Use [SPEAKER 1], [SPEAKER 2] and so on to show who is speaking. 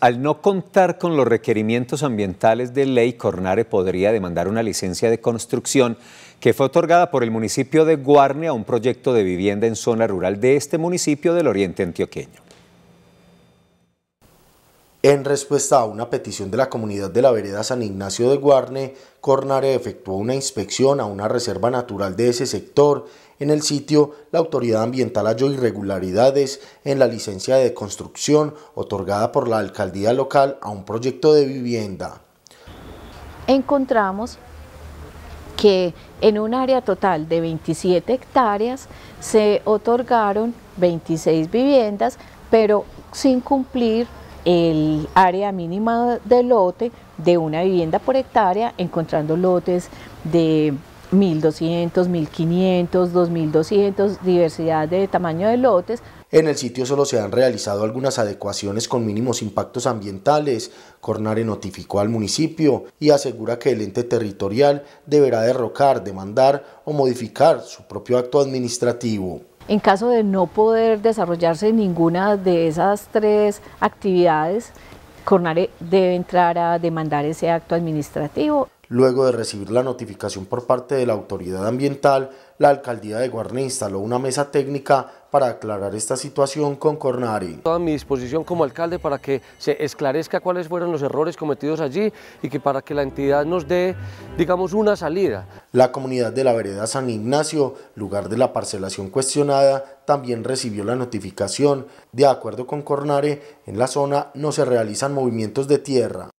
[SPEAKER 1] al no contar con los requerimientos ambientales de ley, Cornare podría demandar una licencia de construcción que fue otorgada por el municipio de Guarne a un proyecto de vivienda en zona rural de este municipio del oriente antioqueño.
[SPEAKER 2] En respuesta a una petición de la comunidad de la vereda San Ignacio de Guarne, Cornare efectuó una inspección a una reserva natural de ese sector. En el sitio, la autoridad ambiental halló irregularidades en la licencia de construcción otorgada por la alcaldía local a un proyecto de vivienda.
[SPEAKER 3] Encontramos que en un área total de 27 hectáreas se otorgaron 26 viviendas, pero sin cumplir el área mínima de lote de una vivienda por hectárea, encontrando lotes de 1200, 1500, 2200, diversidad de tamaño de lotes.
[SPEAKER 2] En el sitio solo se han realizado algunas adecuaciones con mínimos impactos ambientales. Cornare notificó al municipio y asegura que el ente territorial deberá derrocar, demandar o modificar su propio acto administrativo.
[SPEAKER 3] En caso de no poder desarrollarse ninguna de esas tres actividades, Cornare debe entrar a demandar ese acto administrativo.
[SPEAKER 2] Luego de recibir la notificación por parte de la autoridad ambiental, la alcaldía de Guarne instaló una mesa técnica para aclarar esta situación con Cornari. Toda mi disposición como alcalde para que se esclarezca cuáles fueron los errores cometidos allí y que para que la entidad nos dé, digamos, una salida. La comunidad de la vereda San Ignacio, lugar de la parcelación cuestionada, también recibió la notificación. De acuerdo con Cornare, en la zona no se realizan movimientos de tierra.